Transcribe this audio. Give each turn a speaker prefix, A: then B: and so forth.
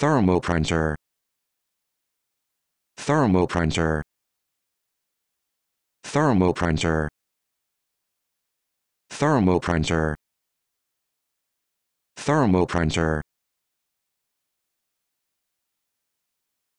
A: thermoprinter thermoprinter thermoprinter thermoprinter thermoprinter